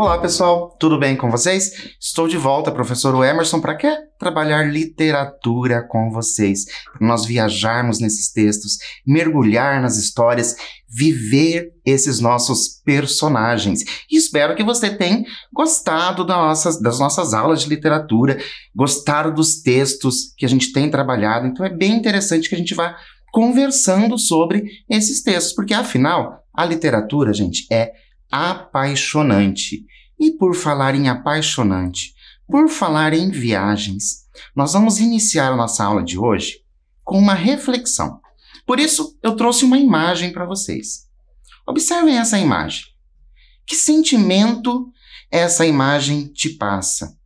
Olá, pessoal. Tudo bem com vocês? Estou de volta, professor Emerson, para quê? Trabalhar literatura com vocês, para nós viajarmos nesses textos, mergulhar nas histórias, viver esses nossos personagens. E espero que você tenha gostado da nossa, das nossas aulas de literatura, gostado dos textos que a gente tem trabalhado. Então é bem interessante que a gente vá conversando sobre esses textos, porque afinal, a literatura, gente, é apaixonante. E por falar em apaixonante, por falar em viagens, nós vamos iniciar a nossa aula de hoje com uma reflexão. Por isso, eu trouxe uma imagem para vocês. Observem essa imagem. Que sentimento essa imagem te passa?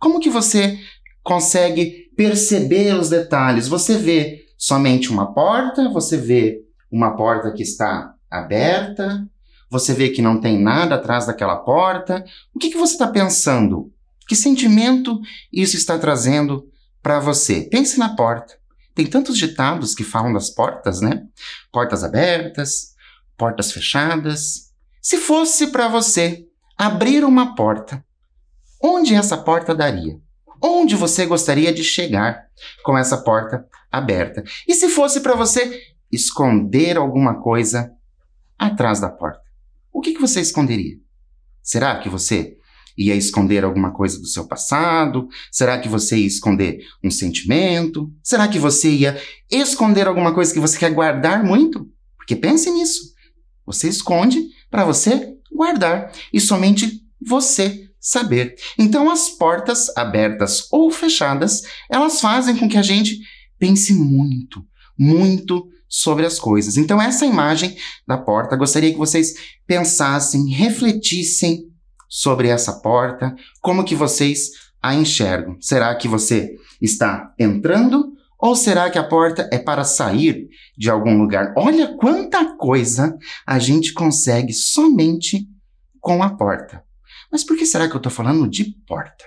Como que você consegue perceber os detalhes? Você vê somente uma porta, você vê uma porta que está aberta, você vê que não tem nada atrás daquela porta. O que, que você está pensando? Que sentimento isso está trazendo para você? Pense na porta. Tem tantos ditados que falam das portas, né? Portas abertas, portas fechadas. Se fosse para você abrir uma porta, onde essa porta daria? Onde você gostaria de chegar com essa porta aberta? E se fosse para você esconder alguma coisa atrás da porta? o que, que você esconderia? Será que você ia esconder alguma coisa do seu passado? Será que você ia esconder um sentimento? Será que você ia esconder alguma coisa que você quer guardar muito? Porque pense nisso. Você esconde para você guardar e somente você saber. Então, as portas abertas ou fechadas, elas fazem com que a gente pense muito, muito sobre as coisas. Então, essa imagem da porta, gostaria que vocês pensassem, refletissem sobre essa porta, como que vocês a enxergam. Será que você está entrando ou será que a porta é para sair de algum lugar? Olha quanta coisa a gente consegue somente com a porta. Mas por que será que eu estou falando de porta?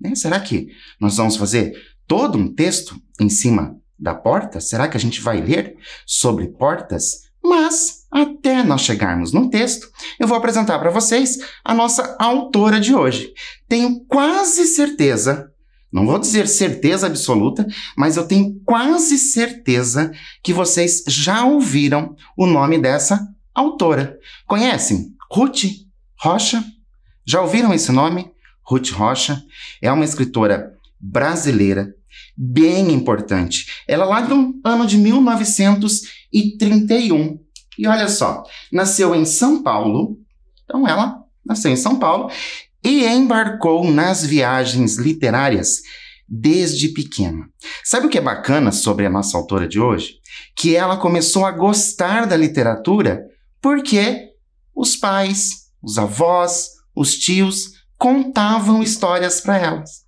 Né? Será que nós vamos fazer todo um texto em cima da porta? Será que a gente vai ler sobre portas? Mas, até nós chegarmos no texto, eu vou apresentar para vocês a nossa autora de hoje. Tenho quase certeza, não vou dizer certeza absoluta, mas eu tenho quase certeza que vocês já ouviram o nome dessa autora. Conhecem? Ruth Rocha? Já ouviram esse nome? Ruth Rocha é uma escritora brasileira bem importante. Ela lá do ano de 1931. E olha só, nasceu em São Paulo, então ela nasceu em São Paulo e embarcou nas viagens literárias desde pequena. Sabe o que é bacana sobre a nossa autora de hoje? Que ela começou a gostar da literatura porque os pais, os avós, os tios contavam histórias para elas.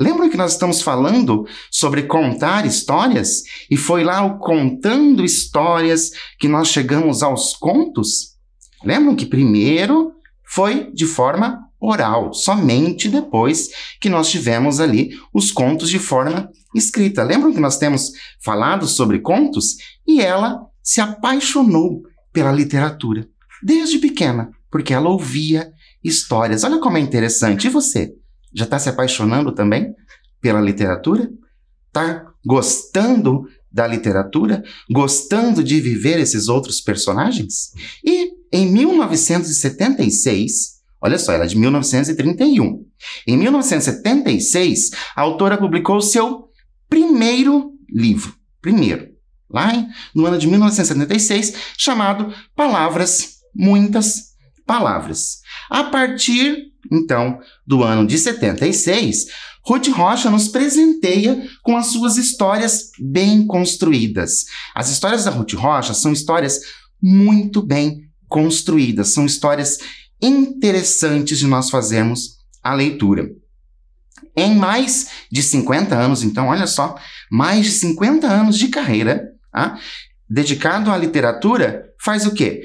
Lembra que nós estamos falando sobre contar histórias? E foi lá o contando histórias que nós chegamos aos contos? Lembram que primeiro foi de forma oral, somente depois que nós tivemos ali os contos de forma escrita. Lembram que nós temos falado sobre contos? E ela se apaixonou pela literatura desde pequena, porque ela ouvia histórias. Olha como é interessante. E você? Já está se apaixonando também pela literatura? Está gostando da literatura? Gostando de viver esses outros personagens? E em 1976, olha só, ela é de 1931. Em 1976, a autora publicou seu primeiro livro. Primeiro, lá em, no ano de 1976, chamado Palavras, Muitas Palavras. A partir então, do ano de 76, Ruth Rocha nos presenteia com as suas histórias bem construídas. As histórias da Ruth Rocha são histórias muito bem construídas, são histórias interessantes de nós fazermos a leitura. Em mais de 50 anos, então, olha só, mais de 50 anos de carreira, tá? dedicado à literatura, faz o quê?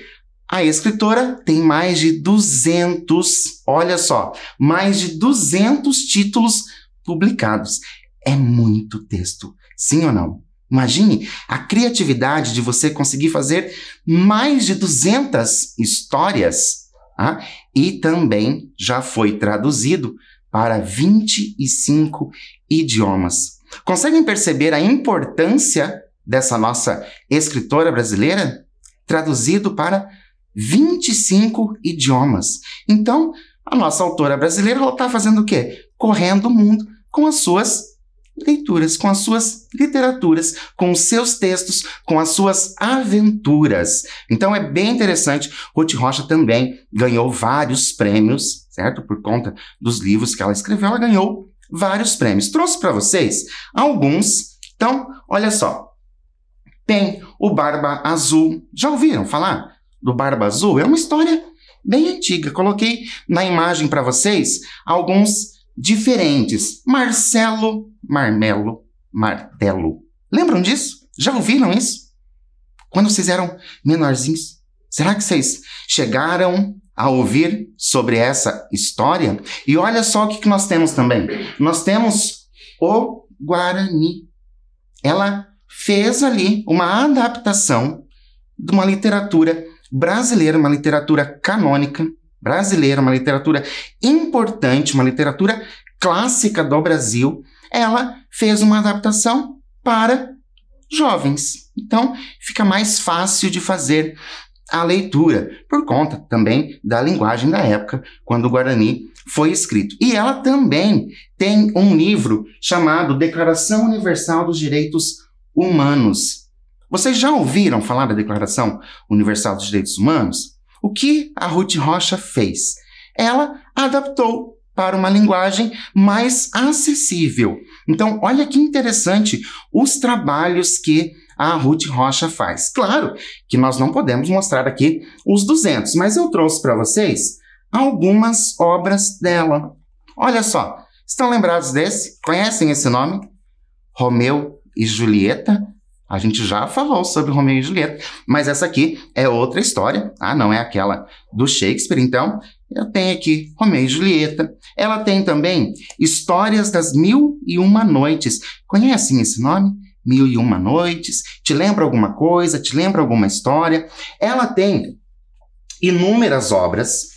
A escritora tem mais de 200, olha só, mais de 200 títulos publicados. É muito texto, sim ou não? Imagine a criatividade de você conseguir fazer mais de 200 histórias. Ah, e também já foi traduzido para 25 idiomas. Conseguem perceber a importância dessa nossa escritora brasileira? Traduzido para 25 idiomas. Então, a nossa autora brasileira está fazendo o quê? Correndo o mundo com as suas leituras, com as suas literaturas, com os seus textos, com as suas aventuras. Então é bem interessante. Ruth Rocha também ganhou vários prêmios, certo? Por conta dos livros que ela escreveu, ela ganhou vários prêmios. Trouxe para vocês alguns. Então, olha só. Tem o Barba Azul. Já ouviram falar? do Barba Azul é uma história bem antiga. Coloquei na imagem para vocês alguns diferentes. Marcelo, Marmelo, Martelo. Lembram disso? Já ouviram isso? Quando vocês eram menorzinhos, será que vocês chegaram a ouvir sobre essa história? E olha só o que, que nós temos também. Nós temos o Guarani. Ela fez ali uma adaptação de uma literatura brasileira, uma literatura canônica brasileira, uma literatura importante, uma literatura clássica do Brasil, ela fez uma adaptação para jovens. Então, fica mais fácil de fazer a leitura, por conta também da linguagem da época, quando o Guarani foi escrito. E ela também tem um livro chamado Declaração Universal dos Direitos Humanos, vocês já ouviram falar da Declaração Universal dos Direitos Humanos? O que a Ruth Rocha fez? Ela adaptou para uma linguagem mais acessível. Então, olha que interessante os trabalhos que a Ruth Rocha faz. Claro que nós não podemos mostrar aqui os 200, mas eu trouxe para vocês algumas obras dela. Olha só, estão lembrados desse? Conhecem esse nome? Romeu e Julieta? A gente já falou sobre Romeu e Julieta, mas essa aqui é outra história, Ah, Não é aquela do Shakespeare. Então, eu tenho aqui Romeu e Julieta. Ela tem também Histórias das Mil e Uma Noites. Conhecem esse nome? Mil e Uma Noites. Te lembra alguma coisa? Te lembra alguma história? Ela tem inúmeras obras.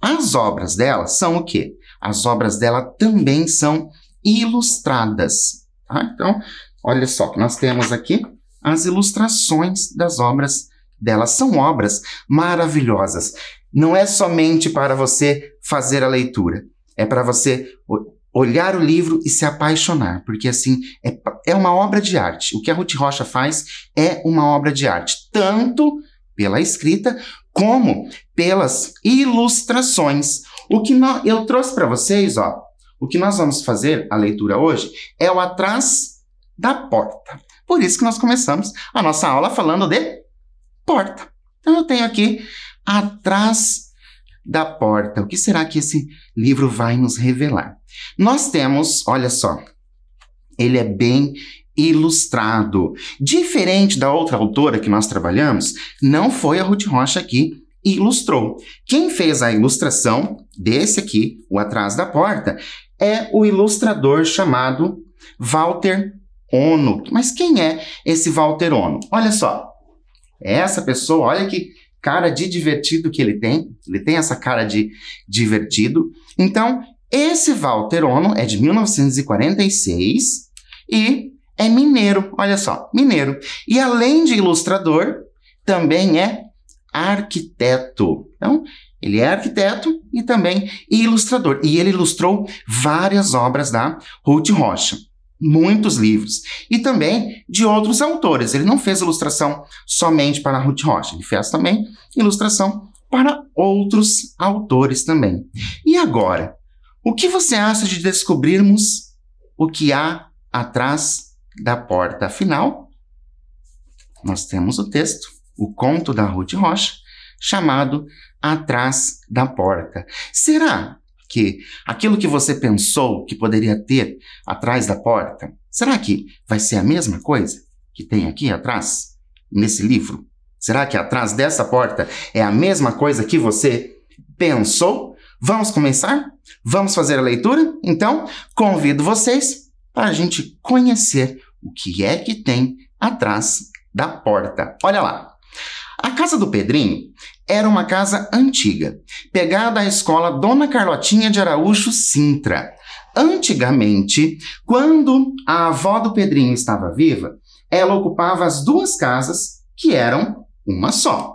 As obras dela são o quê? As obras dela também são ilustradas. Tá? Então, Olha só nós temos aqui as ilustrações das obras delas. São obras maravilhosas. Não é somente para você fazer a leitura, é para você olhar o livro e se apaixonar, porque assim é, é uma obra de arte. O que a Ruth Rocha faz é uma obra de arte, tanto pela escrita como pelas ilustrações. O que eu trouxe para vocês, ó, o que nós vamos fazer a leitura hoje é o atrás da porta. Por isso que nós começamos a nossa aula falando de porta. Então eu tenho aqui atrás da porta. O que será que esse livro vai nos revelar? Nós temos, olha só, ele é bem ilustrado. Diferente da outra autora que nós trabalhamos, não foi a Ruth Rocha que ilustrou. Quem fez a ilustração desse aqui, o atrás da porta, é o ilustrador chamado Walter Ono. Mas quem é esse Walter Ono? Olha só. É essa pessoa, olha que cara de divertido que ele tem. Ele tem essa cara de divertido. Então, esse Walter Ono é de 1946 e é mineiro. Olha só, mineiro. E além de ilustrador, também é arquiteto. Então, ele é arquiteto e também ilustrador. E ele ilustrou várias obras da Ruth Rocha muitos livros e também de outros autores. Ele não fez ilustração somente para Ruth Rocha, ele fez também ilustração para outros autores também. E agora, o que você acha de descobrirmos o que há atrás da porta? Afinal, nós temos o texto, o conto da Ruth Rocha, chamado Atrás da Porta. Será que aquilo que você pensou que poderia ter atrás da porta, será que vai ser a mesma coisa que tem aqui atrás, nesse livro? Será que atrás dessa porta é a mesma coisa que você pensou? Vamos começar? Vamos fazer a leitura? Então, convido vocês para a gente conhecer o que é que tem atrás da porta. Olha lá. A casa do Pedrinho era uma casa antiga, pegada à escola Dona Carlotinha de Araújo Sintra. Antigamente, quando a avó do Pedrinho estava viva, ela ocupava as duas casas, que eram uma só.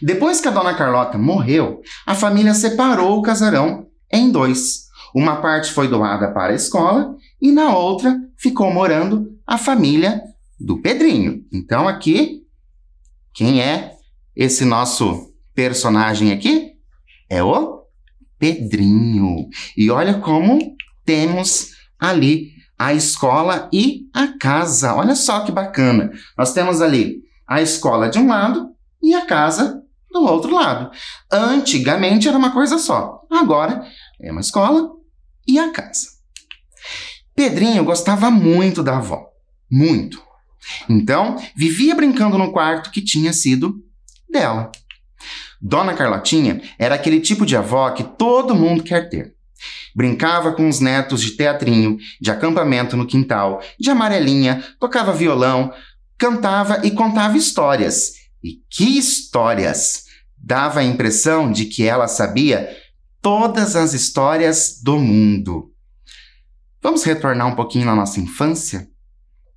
Depois que a dona Carlota morreu, a família separou o casarão em dois. Uma parte foi doada para a escola e na outra ficou morando a família do Pedrinho. Então aqui, quem é esse nosso personagem aqui é o Pedrinho. E olha como temos ali a escola e a casa. Olha só que bacana. Nós temos ali a escola de um lado e a casa do outro lado. Antigamente era uma coisa só. Agora é uma escola e a casa. Pedrinho gostava muito da avó. Muito. Então, vivia brincando no quarto que tinha sido dela. Dona Carlotinha era aquele tipo de avó que todo mundo quer ter. Brincava com os netos de teatrinho, de acampamento no quintal, de amarelinha, tocava violão, cantava e contava histórias. E que histórias! Dava a impressão de que ela sabia todas as histórias do mundo. Vamos retornar um pouquinho na nossa infância?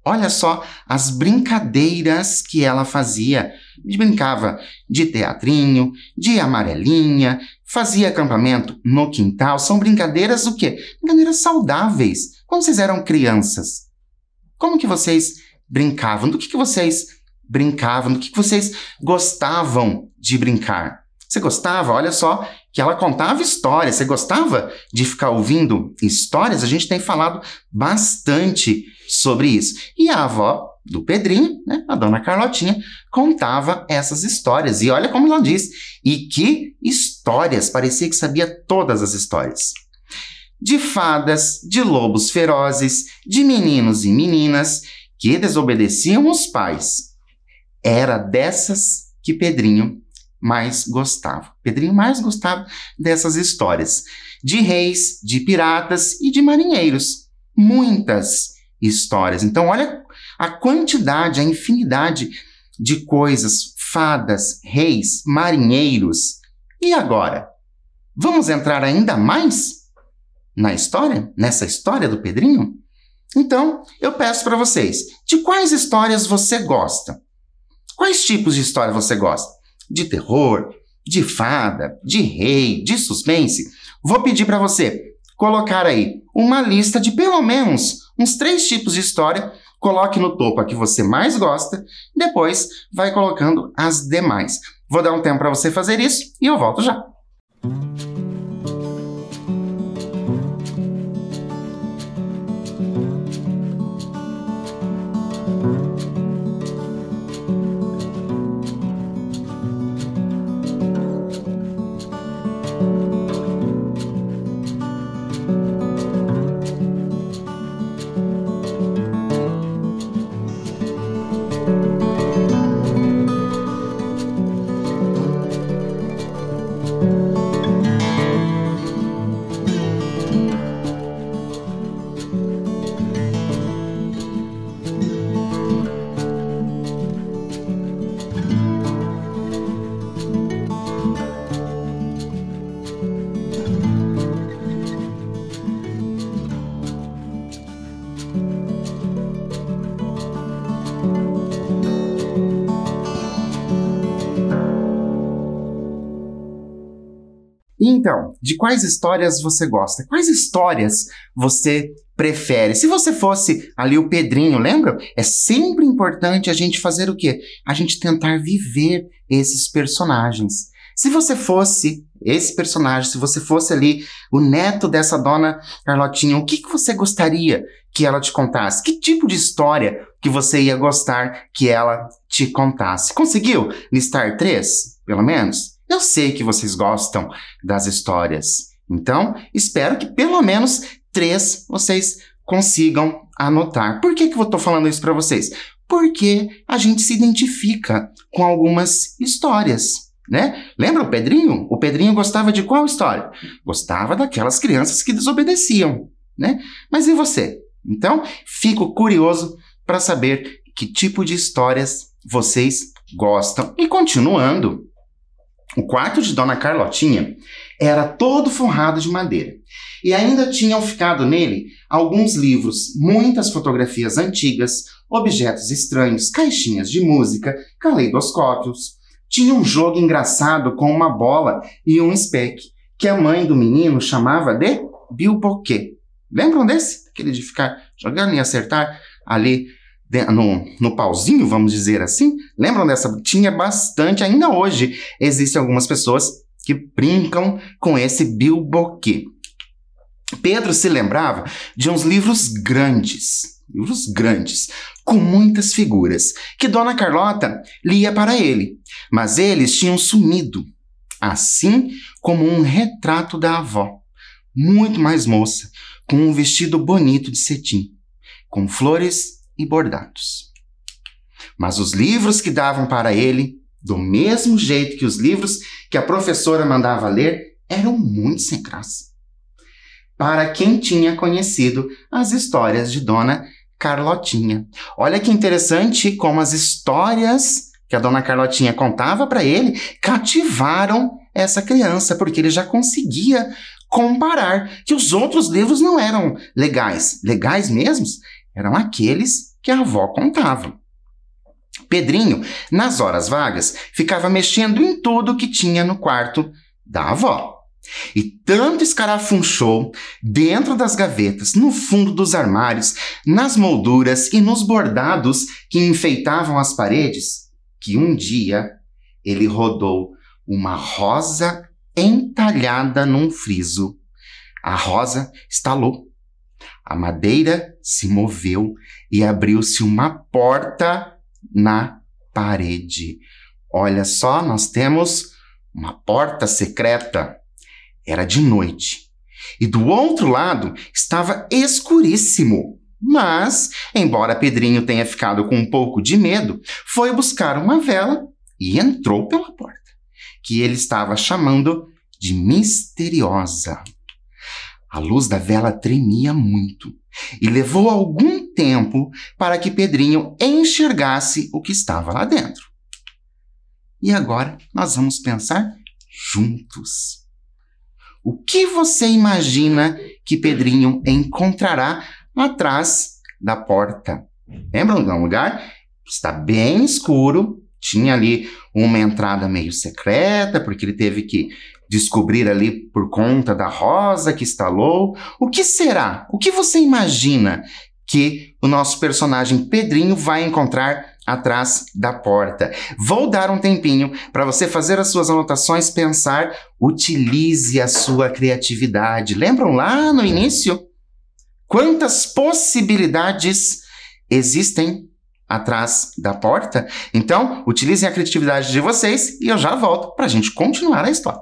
Olha só as brincadeiras que ela fazia. Brincava de teatrinho, de amarelinha, fazia acampamento no quintal. São brincadeiras o quê? Brincadeiras saudáveis. Quando vocês eram crianças, como que vocês brincavam? Do que, que vocês brincavam? Do que, que vocês gostavam de brincar? Você gostava? Olha só que ela contava histórias. Você gostava de ficar ouvindo histórias? A gente tem falado bastante sobre isso. E a avó do Pedrinho, né, a dona Carlotinha, contava essas histórias. E olha como ela diz, e que histórias, parecia que sabia todas as histórias. De fadas, de lobos ferozes, de meninos e meninas que desobedeciam os pais. Era dessas que Pedrinho mais gostava. Pedrinho mais gostava dessas histórias. De reis, de piratas e de marinheiros. Muitas histórias. Então, olha a quantidade, a infinidade de coisas, fadas, reis, marinheiros. E agora? Vamos entrar ainda mais na história, nessa história do Pedrinho? Então, eu peço para vocês, de quais histórias você gosta? Quais tipos de história você gosta? De terror, de fada, de rei, de suspense? Vou pedir para você colocar aí uma lista de pelo menos uns três tipos de história. Coloque no topo a que você mais gosta, depois vai colocando as demais. Vou dar um tempo para você fazer isso e eu volto já. Então, de quais histórias você gosta? Quais histórias você prefere? Se você fosse ali o Pedrinho, lembra? É sempre importante a gente fazer o quê? A gente tentar viver esses personagens. Se você fosse esse personagem, se você fosse ali o neto dessa dona Carlotinha, o que, que você gostaria que ela te contasse? Que tipo de história que você ia gostar que ela te contasse? Conseguiu listar três, pelo menos? Eu sei que vocês gostam das histórias. Então, espero que pelo menos três vocês consigam anotar. Por que, que eu estou falando isso para vocês? Porque a gente se identifica com algumas histórias. Né? Lembra o Pedrinho? O Pedrinho gostava de qual história? Gostava daquelas crianças que desobedeciam. Né? Mas e você? Então, fico curioso para saber que tipo de histórias vocês gostam. E continuando, o quarto de Dona Carlotinha era todo forrado de madeira, e ainda tinham ficado nele alguns livros, muitas fotografias antigas, objetos estranhos, caixinhas de música, caleidoscópios. Tinha um jogo engraçado com uma bola e um speck que a mãe do menino chamava de Bilboquet. Lembram desse? Aquele de ficar jogando e acertar ali no, no pauzinho, vamos dizer assim. Lembram dessa? Tinha bastante, ainda hoje existem algumas pessoas que brincam com esse bilboquê. Pedro se lembrava de uns livros grandes, livros grandes, com muitas figuras, que Dona Carlota lia para ele, mas eles tinham sumido, assim como um retrato da avó, muito mais moça, com um vestido bonito de cetim, com flores e bordados. Mas os livros que davam para ele, do mesmo jeito que os livros que a professora mandava ler, eram muito sem graça. Para quem tinha conhecido as histórias de Dona Carlotinha. Olha que interessante como as histórias que a Dona Carlotinha contava para ele cativaram essa criança, porque ele já conseguia comparar que os outros livros não eram legais, legais mesmos, eram aqueles que a avó contava. Pedrinho, nas horas vagas, ficava mexendo em tudo que tinha no quarto da avó. E tanto escarafunchou dentro das gavetas, no fundo dos armários, nas molduras e nos bordados que enfeitavam as paredes, que um dia ele rodou uma rosa entalhada num friso. A rosa estalou a madeira se moveu e abriu-se uma porta na parede. Olha só, nós temos uma porta secreta. Era de noite. E do outro lado estava escuríssimo. Mas, embora Pedrinho tenha ficado com um pouco de medo, foi buscar uma vela e entrou pela porta, que ele estava chamando de misteriosa. A luz da vela tremia muito e levou algum tempo para que Pedrinho enxergasse o que estava lá dentro. E agora nós vamos pensar juntos. O que você imagina que Pedrinho encontrará atrás da porta? Lembram de um lugar? Está bem escuro, tinha ali uma entrada meio secreta, porque ele teve que descobrir ali por conta da rosa que estalou. O que será? O que você imagina que o nosso personagem Pedrinho vai encontrar atrás da porta? Vou dar um tempinho para você fazer as suas anotações, pensar, utilize a sua criatividade. Lembram lá no início? Quantas possibilidades existem atrás da porta. Então, utilizem a criatividade de vocês e eu já volto para a gente continuar a história.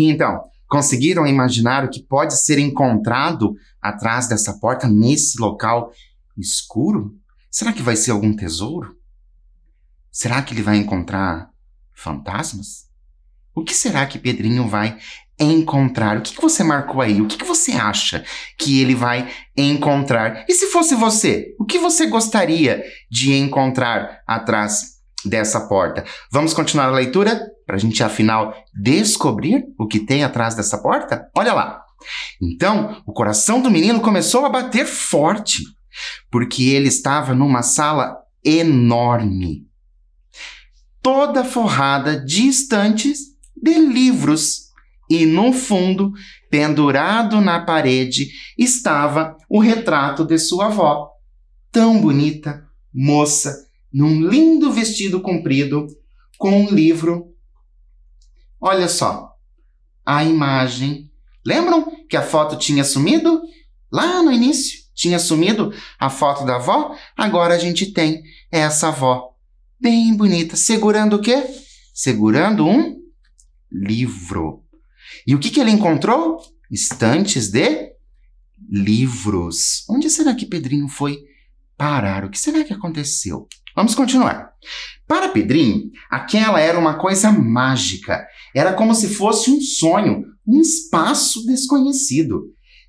E então, conseguiram imaginar o que pode ser encontrado atrás dessa porta nesse local escuro? Será que vai ser algum tesouro? Será que ele vai encontrar fantasmas? O que será que Pedrinho vai encontrar? O que, que você marcou aí? O que, que você acha que ele vai encontrar? E se fosse você, o que você gostaria de encontrar atrás dessa porta. Vamos continuar a leitura para a gente, afinal, descobrir o que tem atrás dessa porta? Olha lá. Então, o coração do menino começou a bater forte, porque ele estava numa sala enorme, toda forrada de estantes de livros. E no fundo, pendurado na parede, estava o retrato de sua avó, tão bonita, moça, num lindo vestido comprido, com um livro. Olha só, a imagem. Lembram que a foto tinha sumido? Lá no início tinha sumido a foto da avó, agora a gente tem essa avó, bem bonita, segurando o quê? Segurando um livro. E o que, que ele encontrou? Estantes de livros. Onde será que Pedrinho foi parar? O que será que aconteceu? Vamos continuar. Para Pedrinho, aquela era uma coisa mágica. Era como se fosse um sonho, um espaço desconhecido.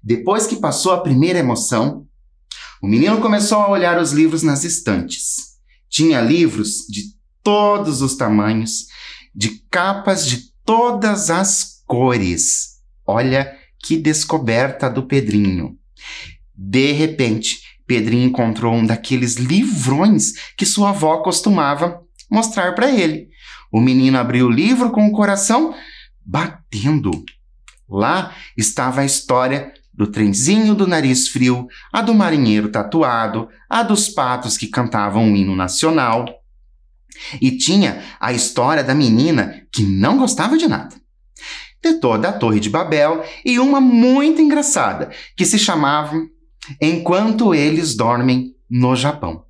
Depois que passou a primeira emoção, o menino começou a olhar os livros nas estantes. Tinha livros de todos os tamanhos, de capas de todas as cores. Olha que descoberta do Pedrinho. De repente, Pedrinho encontrou um daqueles livrões que sua avó costumava mostrar para ele. O menino abriu o livro com o coração batendo. Lá estava a história do trenzinho do nariz frio, a do marinheiro tatuado, a dos patos que cantavam o hino nacional. E tinha a história da menina que não gostava de nada. De toda a Torre de Babel e uma muito engraçada, que se chamava enquanto eles dormem no Japão.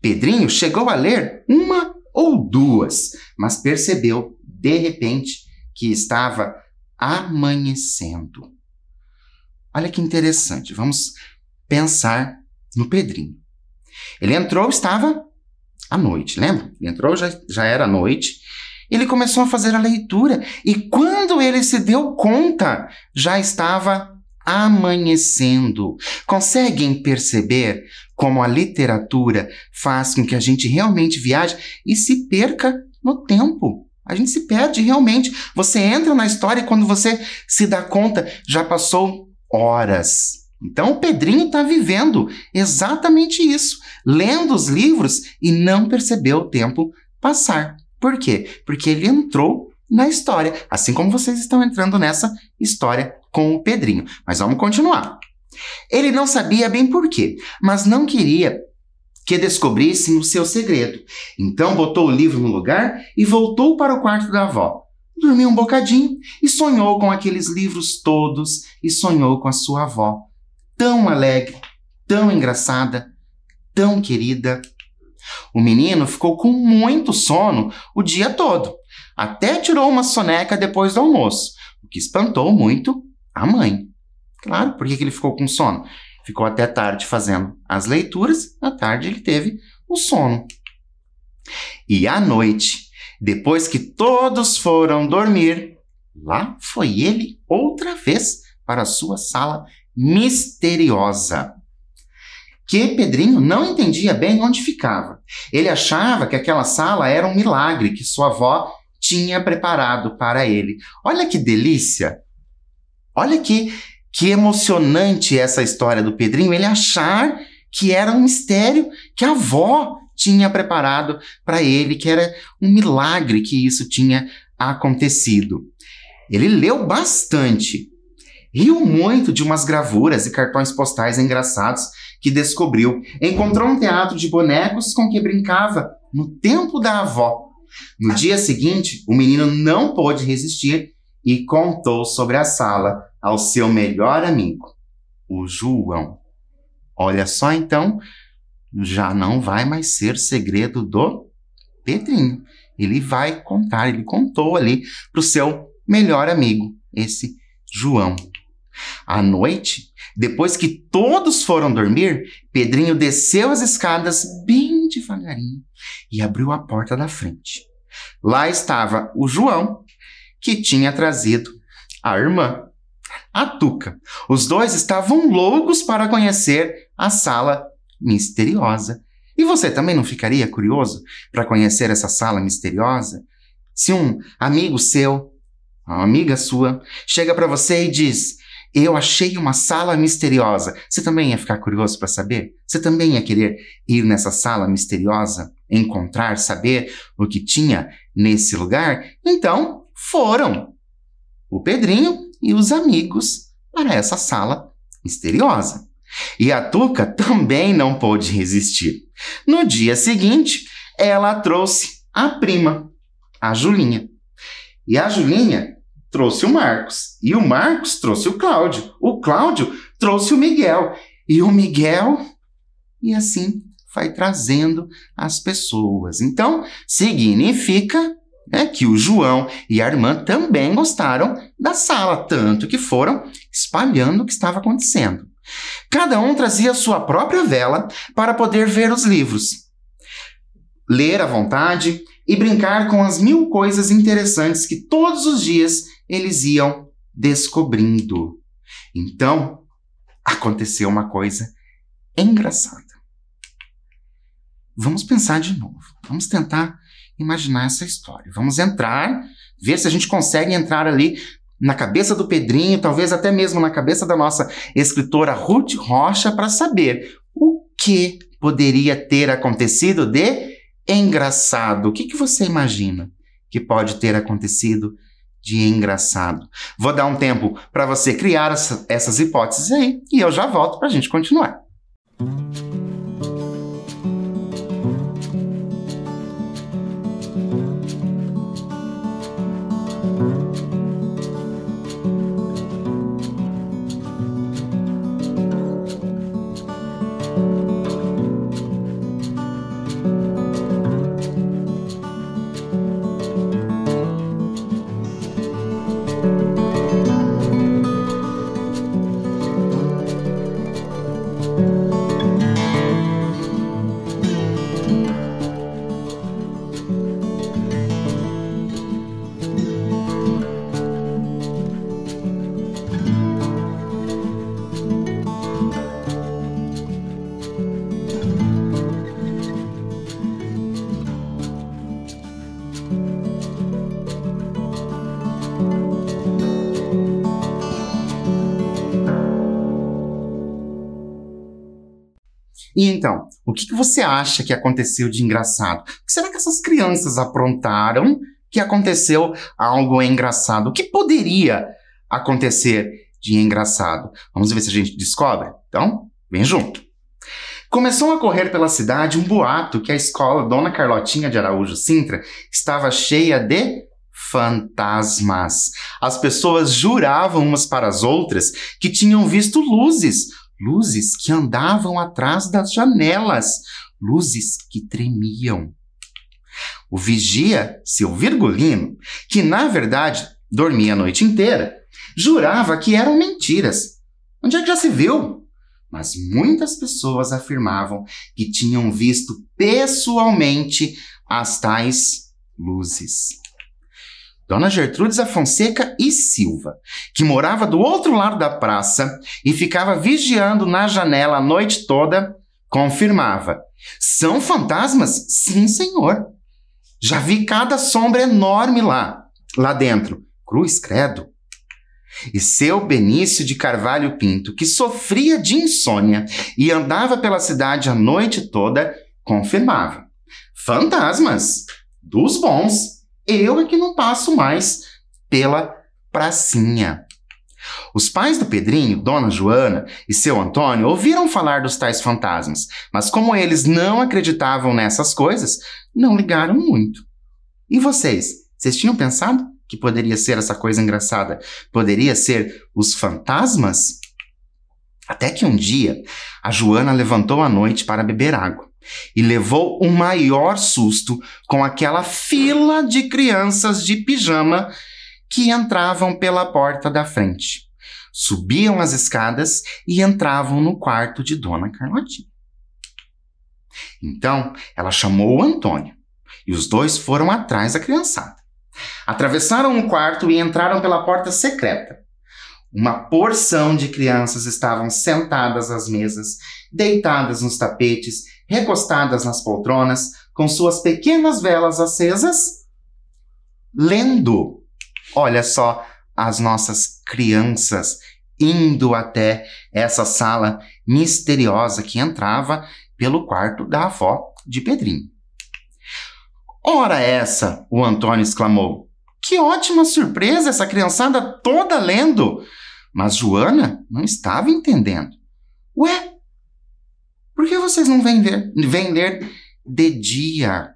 Pedrinho chegou a ler uma ou duas, mas percebeu, de repente, que estava amanhecendo. Olha que interessante, vamos pensar no Pedrinho. Ele entrou, estava à noite, lembra? Ele entrou, já, já era noite. Ele começou a fazer a leitura e quando ele se deu conta, já estava amanhecendo. Conseguem perceber como a literatura faz com que a gente realmente viaje e se perca no tempo? A gente se perde realmente. Você entra na história e quando você se dá conta, já passou horas. Então, o Pedrinho está vivendo exatamente isso, lendo os livros e não percebeu o tempo passar. Por quê? Porque ele entrou na história, assim como vocês estão entrando nessa história com o Pedrinho. Mas vamos continuar. Ele não sabia bem por quê, mas não queria que descobrissem o seu segredo. Então botou o livro no lugar e voltou para o quarto da avó. Dormiu um bocadinho e sonhou com aqueles livros todos e sonhou com a sua avó. Tão alegre, tão engraçada, tão querida. O menino ficou com muito sono o dia todo. Até tirou uma soneca depois do almoço, o que espantou muito a mãe. Claro, porque ele ficou com sono? Ficou até tarde fazendo as leituras, à tarde ele teve o sono. E à noite, depois que todos foram dormir, lá foi ele outra vez para sua sala misteriosa. Que Pedrinho não entendia bem onde ficava. Ele achava que aquela sala era um milagre que sua avó tinha preparado para ele. Olha que delícia! Olha que, que emocionante essa história do Pedrinho, ele achar que era um mistério que a avó tinha preparado para ele, que era um milagre que isso tinha acontecido. Ele leu bastante, riu muito de umas gravuras e cartões postais engraçados que descobriu. Encontrou um teatro de bonecos com que brincava no tempo da avó. No dia seguinte, o menino não pôde resistir e contou sobre a sala ao seu melhor amigo, o João. Olha só então, já não vai mais ser segredo do Pedrinho. Ele vai contar, ele contou ali para o seu melhor amigo, esse João. À noite, depois que todos foram dormir, Pedrinho desceu as escadas bem devagarinho e abriu a porta da frente. Lá estava o João, que tinha trazido a irmã a Tuca. Os dois estavam loucos para conhecer a sala misteriosa. E você também não ficaria curioso para conhecer essa sala misteriosa? Se um amigo seu, uma amiga sua, chega para você e diz: Eu achei uma sala misteriosa. Você também ia ficar curioso para saber? Você também ia querer ir nessa sala misteriosa, encontrar, saber o que tinha nesse lugar? Então, foram. O Pedrinho e os amigos para essa sala misteriosa. E a Tuca também não pôde resistir. No dia seguinte, ela trouxe a prima, a Julinha. E a Julinha trouxe o Marcos. E o Marcos trouxe o Cláudio. O Cláudio trouxe o Miguel. E o Miguel. E assim vai trazendo as pessoas. Então, significa né, que o João e a irmã também gostaram da sala, tanto que foram espalhando o que estava acontecendo. Cada um trazia sua própria vela para poder ver os livros, ler à vontade e brincar com as mil coisas interessantes que todos os dias eles iam descobrindo. Então, aconteceu uma coisa engraçada. Vamos pensar de novo. Vamos tentar imaginar essa história. Vamos entrar, ver se a gente consegue entrar ali na cabeça do Pedrinho, talvez até mesmo na cabeça da nossa escritora Ruth Rocha, para saber o que poderia ter acontecido de engraçado. O que, que você imagina que pode ter acontecido de engraçado? Vou dar um tempo para você criar essa, essas hipóteses aí e eu já volto para a gente continuar. Música E então, o que, que você acha que aconteceu de engraçado? O que será que essas crianças aprontaram que aconteceu algo engraçado? O que poderia acontecer de engraçado? Vamos ver se a gente descobre? Então, vem junto. Começou a correr pela cidade um boato que a escola Dona Carlotinha de Araújo Sintra estava cheia de fantasmas. As pessoas juravam umas para as outras que tinham visto luzes luzes que andavam atrás das janelas, luzes que tremiam. O vigia, seu Virgulino, que na verdade dormia a noite inteira, jurava que eram mentiras. Onde é que já se viu? Mas muitas pessoas afirmavam que tinham visto pessoalmente as tais luzes. Dona Gertrudes Afonseca e Silva, que morava do outro lado da praça e ficava vigiando na janela a noite toda, confirmava: São fantasmas? Sim, senhor. Já vi cada sombra enorme lá, lá dentro. Cruz credo. E seu Benício de Carvalho Pinto, que sofria de insônia e andava pela cidade a noite toda, confirmava: Fantasmas dos bons. Eu é que não passo mais pela pracinha. Os pais do Pedrinho, Dona Joana e seu Antônio, ouviram falar dos tais fantasmas, mas como eles não acreditavam nessas coisas, não ligaram muito. E vocês? Vocês tinham pensado que poderia ser essa coisa engraçada? Poderia ser os fantasmas? Até que um dia, a Joana levantou à noite para beber água e levou um maior susto com aquela fila de crianças de pijama que entravam pela porta da frente, subiam as escadas e entravam no quarto de Dona Carlotinha. Então, ela chamou o Antônio e os dois foram atrás da criançada. Atravessaram o quarto e entraram pela porta secreta. Uma porção de crianças estavam sentadas às mesas, deitadas nos tapetes recostadas nas poltronas, com suas pequenas velas acesas, lendo. Olha só as nossas crianças indo até essa sala misteriosa que entrava pelo quarto da avó de Pedrinho. Ora essa! o Antônio exclamou. Que ótima surpresa essa criançada toda lendo! Mas Joana não estava entendendo. Ué, por que vocês não vender, vender de dia?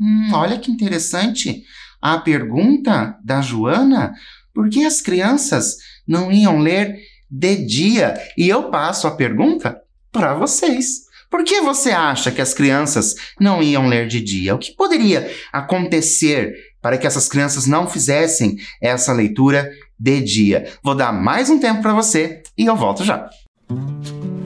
Hum, olha que interessante a pergunta da Joana: por que as crianças não iam ler de dia? E eu passo a pergunta para vocês. Por que você acha que as crianças não iam ler de dia? O que poderia acontecer para que essas crianças não fizessem essa leitura de dia? Vou dar mais um tempo para você e eu volto já. Música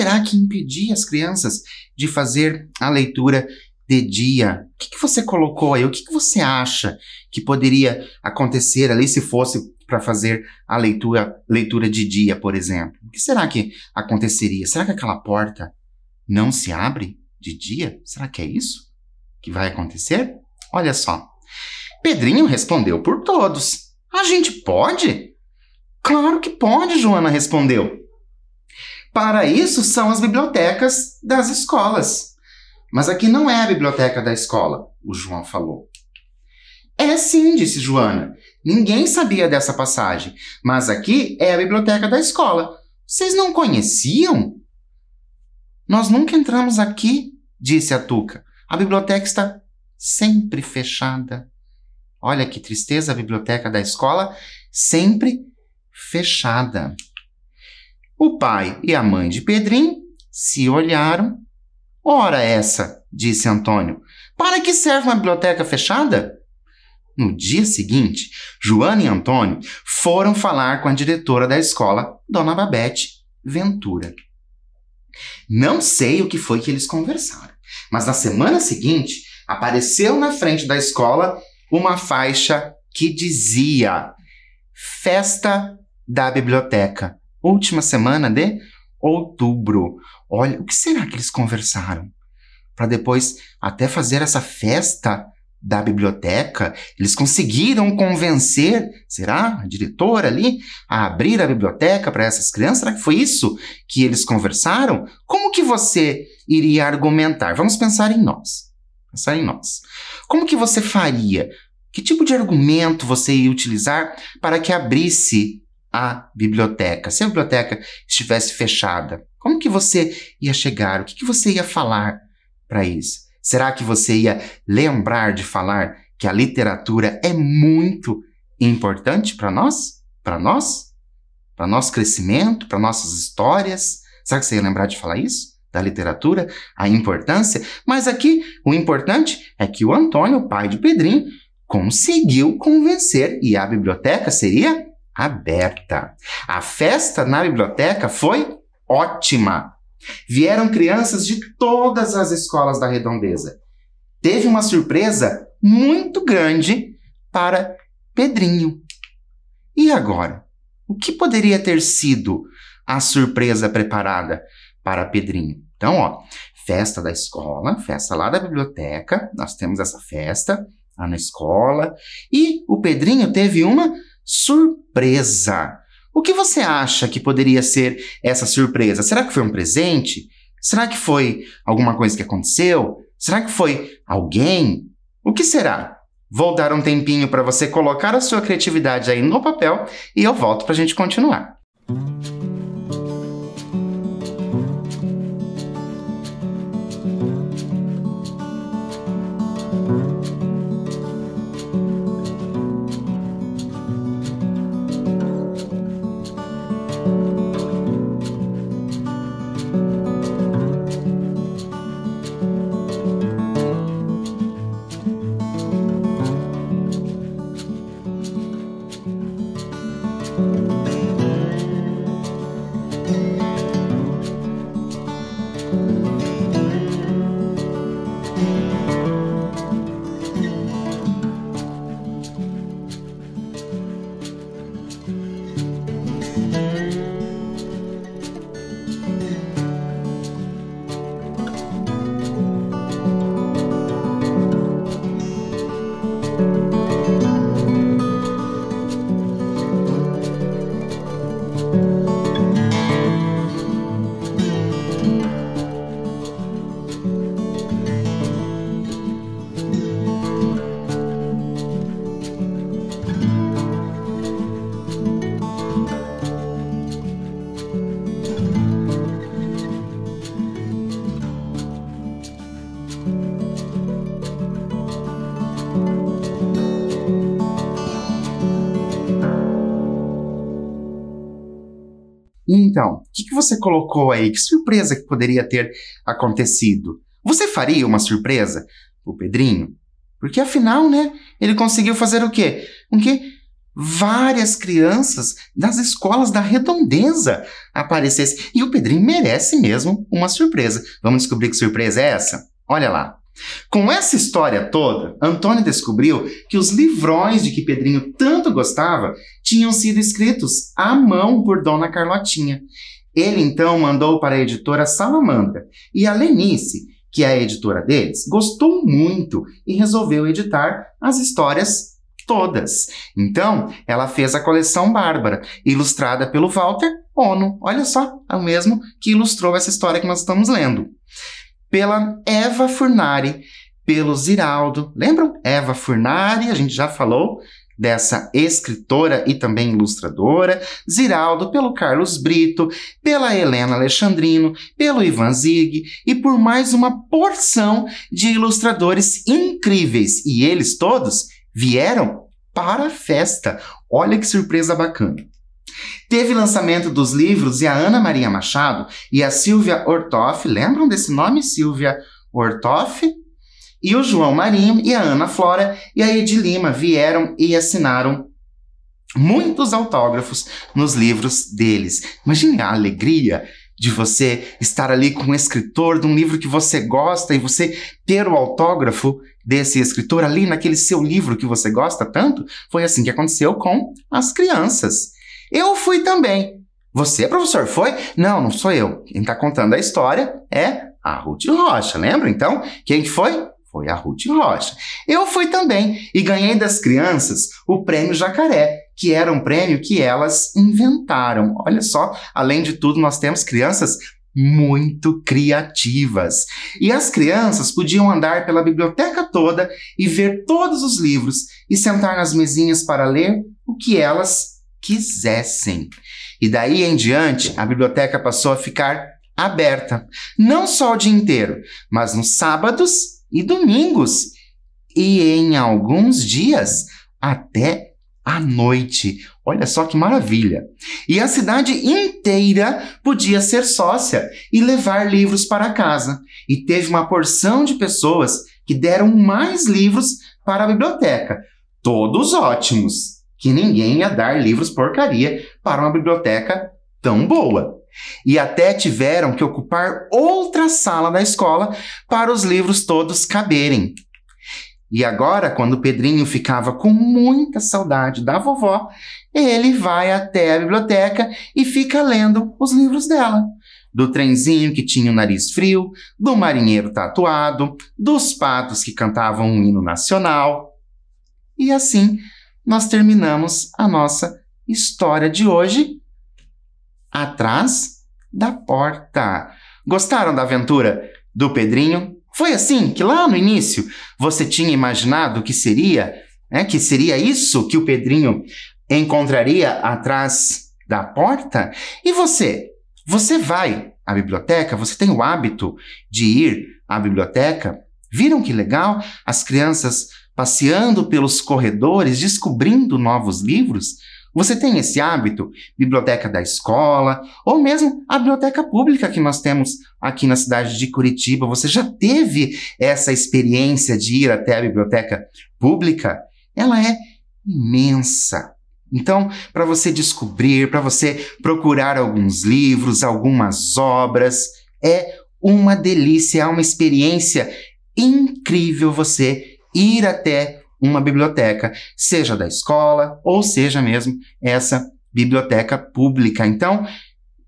será que impedia as crianças de fazer a leitura de dia? O que, que você colocou aí? O que, que você acha que poderia acontecer ali se fosse para fazer a leitura, leitura de dia, por exemplo? O que será que aconteceria? Será que aquela porta não se abre de dia? Será que é isso que vai acontecer? Olha só. Pedrinho respondeu por todos. A gente pode? Claro que pode, Joana respondeu. Para isso são as bibliotecas das escolas. Mas aqui não é a biblioteca da escola, o João falou. É sim, disse Joana. Ninguém sabia dessa passagem, mas aqui é a biblioteca da escola. Vocês não conheciam? Nós nunca entramos aqui, disse a Tuca. A biblioteca está sempre fechada. Olha que tristeza, a biblioteca da escola sempre fechada. O pai e a mãe de Pedrinho se olharam. Ora essa, disse Antônio. Para que serve uma biblioteca fechada? No dia seguinte, Joana e Antônio foram falar com a diretora da escola, Dona Babette Ventura. Não sei o que foi que eles conversaram, mas na semana seguinte apareceu na frente da escola uma faixa que dizia Festa da Biblioteca última semana de outubro. Olha, o que será que eles conversaram? Para depois até fazer essa festa da biblioteca, eles conseguiram convencer, será, a diretora ali, a abrir a biblioteca para essas crianças? Será que foi isso que eles conversaram? Como que você iria argumentar? Vamos pensar em nós. Pensar em nós. Como que você faria? Que tipo de argumento você ia utilizar para que abrisse a biblioteca? Se a biblioteca estivesse fechada, como que você ia chegar? O que, que você ia falar para isso? Será que você ia lembrar de falar que a literatura é muito importante para nós? Para nós? Para nosso crescimento, para nossas histórias? Será que você ia lembrar de falar isso? Da literatura, a importância? Mas aqui, o importante é que o Antônio, pai de Pedrinho, conseguiu convencer e a biblioteca seria aberta. A festa na biblioteca foi ótima. Vieram crianças de todas as escolas da redondeza. Teve uma surpresa muito grande para Pedrinho. E agora? O que poderia ter sido a surpresa preparada para Pedrinho? Então, ó, festa da escola, festa lá da biblioteca, nós temos essa festa lá na escola, e o Pedrinho teve uma surpresa. O que você acha que poderia ser essa surpresa? Será que foi um presente? Será que foi alguma coisa que aconteceu? Será que foi alguém? O que será? Vou dar um tempinho para você colocar a sua criatividade aí no papel e eu volto para a gente continuar. Música então, o que, que você colocou aí? Que surpresa que poderia ter acontecido? Você faria uma surpresa? O Pedrinho? Porque afinal, né? Ele conseguiu fazer o quê? Com que várias crianças das escolas da redondeza aparecessem. E o Pedrinho merece mesmo uma surpresa. Vamos descobrir que surpresa é essa? Olha lá. Com essa história toda, Antônio descobriu que os livrões de que Pedrinho tanto gostava tinham sido escritos à mão por Dona Carlotinha. Ele então mandou para a editora Salamandra e a Lenice, que é a editora deles, gostou muito e resolveu editar as histórias todas. Então, ela fez a coleção Bárbara, ilustrada pelo Walter Ono. Olha só, é o mesmo que ilustrou essa história que nós estamos lendo pela Eva Furnari, pelo Ziraldo. Lembram? Eva Furnari, a gente já falou dessa escritora e também ilustradora, Ziraldo, pelo Carlos Brito, pela Helena Alexandrino, pelo Ivan Zig e por mais uma porção de ilustradores incríveis. E eles todos vieram para a festa. Olha que surpresa bacana. Teve lançamento dos livros e a Ana Maria Machado e a Silvia Ortoff, lembram desse nome, Silvia Ortoff? E o João Marinho e a Ana Flora e a Edi Lima vieram e assinaram muitos autógrafos nos livros deles. Imagine a alegria de você estar ali com um escritor de um livro que você gosta e você ter o autógrafo desse escritor ali naquele seu livro que você gosta tanto. Foi assim que aconteceu com as crianças. Eu fui também. Você, é professor, foi? Não, não sou eu. Quem está contando a história é a Ruth Rocha, lembra? Então, quem que foi? Foi a Ruth Rocha. Eu fui também e ganhei das crianças o prêmio Jacaré, que era um prêmio que elas inventaram. Olha só, além de tudo, nós temos crianças muito criativas. E as crianças podiam andar pela biblioteca toda e ver todos os livros e sentar nas mesinhas para ler o que elas quisessem. E daí em diante, a biblioteca passou a ficar aberta, não só o dia inteiro, mas nos sábados e domingos, e em alguns dias até à noite. Olha só que maravilha! E a cidade inteira podia ser sócia e levar livros para casa. E teve uma porção de pessoas que deram mais livros para a biblioteca, todos ótimos que ninguém ia dar livros porcaria para uma biblioteca tão boa. E até tiveram que ocupar outra sala da escola para os livros todos caberem. E agora, quando Pedrinho ficava com muita saudade da vovó, ele vai até a biblioteca e fica lendo os livros dela. Do trenzinho que tinha o nariz frio, do marinheiro tatuado, dos patos que cantavam um hino nacional. E assim nós terminamos a nossa história de hoje atrás da porta. Gostaram da aventura do Pedrinho? Foi assim que lá no início você tinha imaginado que seria, né, que seria isso que o Pedrinho encontraria atrás da porta? E você? Você vai à biblioteca? Você tem o hábito de ir à biblioteca? Viram que legal? As crianças passeando pelos corredores, descobrindo novos livros? Você tem esse hábito? Biblioteca da escola, ou mesmo a biblioteca pública que nós temos aqui na cidade de Curitiba. Você já teve essa experiência de ir até a biblioteca pública? Ela é imensa. Então, para você descobrir, para você procurar alguns livros, algumas obras, é uma delícia, é uma experiência incrível você ir até uma biblioteca, seja da escola ou seja mesmo essa biblioteca pública. Então,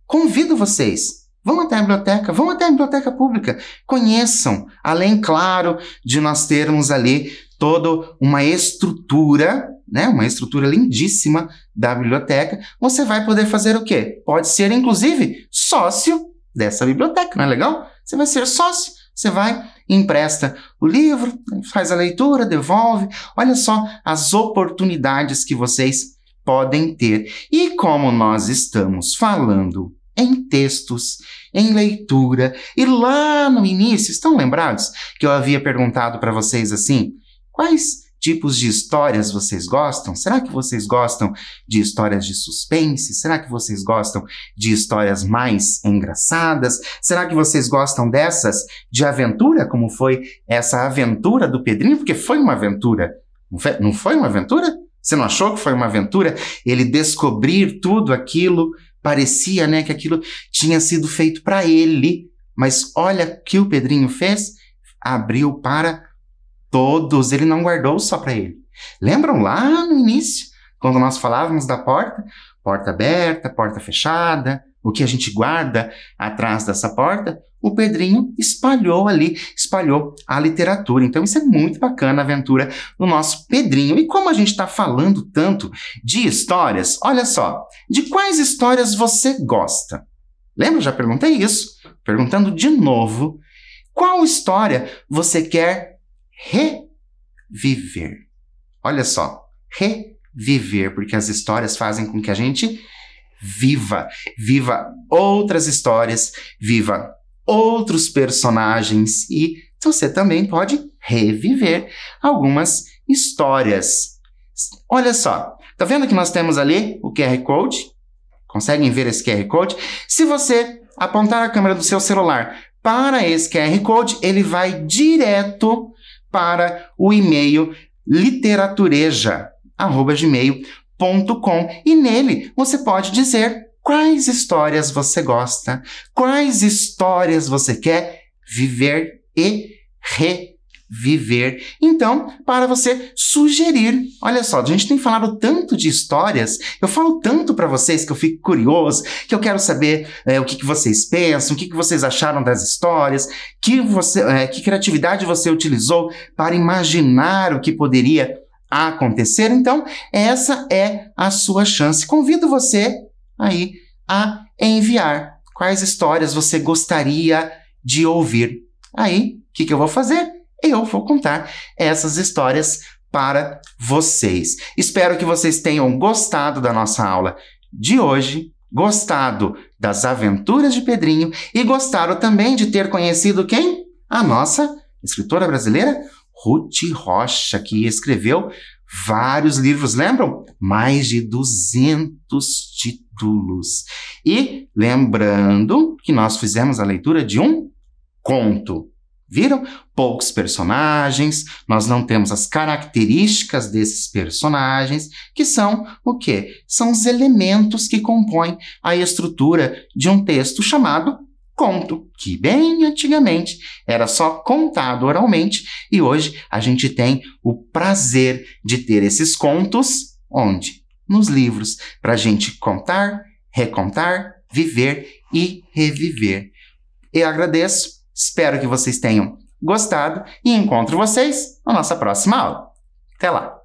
convido vocês. Vão até a biblioteca, vão até a biblioteca pública, conheçam, além, claro, de nós termos ali toda uma estrutura, né, uma estrutura lindíssima da biblioteca, você vai poder fazer o quê? Pode ser, inclusive, sócio dessa biblioteca, não é legal? Você vai ser sócio você vai, empresta o livro, faz a leitura, devolve. Olha só as oportunidades que vocês podem ter. E como nós estamos falando em textos, em leitura, e lá no início, estão lembrados que eu havia perguntado para vocês assim: quais tipos de histórias vocês gostam? Será que vocês gostam de histórias de suspense? Será que vocês gostam de histórias mais engraçadas? Será que vocês gostam dessas de aventura, como foi essa aventura do Pedrinho? Porque foi uma aventura. Não foi uma aventura? Você não achou que foi uma aventura? Ele descobrir tudo aquilo, parecia, né, que aquilo tinha sido feito para ele, mas olha o que o Pedrinho fez, abriu para todos, ele não guardou só para ele. Lembram lá no início, quando nós falávamos da porta? Porta aberta, porta fechada, o que a gente guarda atrás dessa porta? O Pedrinho espalhou ali, espalhou a literatura. Então, isso é muito bacana a aventura do nosso Pedrinho. E como a gente está falando tanto de histórias, olha só, de quais histórias você gosta? Lembra? Já perguntei isso. Perguntando de novo. Qual história você quer reviver. Olha só, reviver, porque as histórias fazem com que a gente viva, viva outras histórias, viva outros personagens e você também pode reviver algumas histórias. Olha só, tá vendo que nós temos ali o QR Code? Conseguem ver esse QR Code? Se você apontar a câmera do seu celular para esse QR Code, ele vai direto para o e-mail literatureja@gmail.com e nele você pode dizer quais histórias você gosta, quais histórias você quer viver e rever viver. Então, para você sugerir, olha só, a gente tem falado tanto de histórias, eu falo tanto para vocês que eu fico curioso, que eu quero saber é, o que, que, vocês pensam, o que, que, vocês acharam das histórias, que, você, é, que criatividade você utilizou para imaginar o que poderia acontecer. Então, essa é a sua chance. Convido você aí a enviar quais histórias você gostaria de ouvir. Aí, o que, que eu vou fazer? eu vou contar essas histórias para vocês. Espero que vocês tenham gostado da nossa aula de hoje, gostado das aventuras de Pedrinho e gostaram também de ter conhecido quem? A nossa escritora brasileira Ruth Rocha, que escreveu vários livros, lembram? Mais de 200 títulos. E lembrando que nós fizemos a leitura de um conto. Viram? Poucos personagens, nós não temos as características desses personagens, que são o quê? São os elementos que compõem a estrutura de um texto chamado conto, que bem antigamente era só contado oralmente e hoje a gente tem o prazer de ter esses contos onde? Nos livros, para a gente contar, recontar, viver e reviver. Eu agradeço Espero que vocês tenham gostado e encontro vocês na nossa próxima aula. Até lá!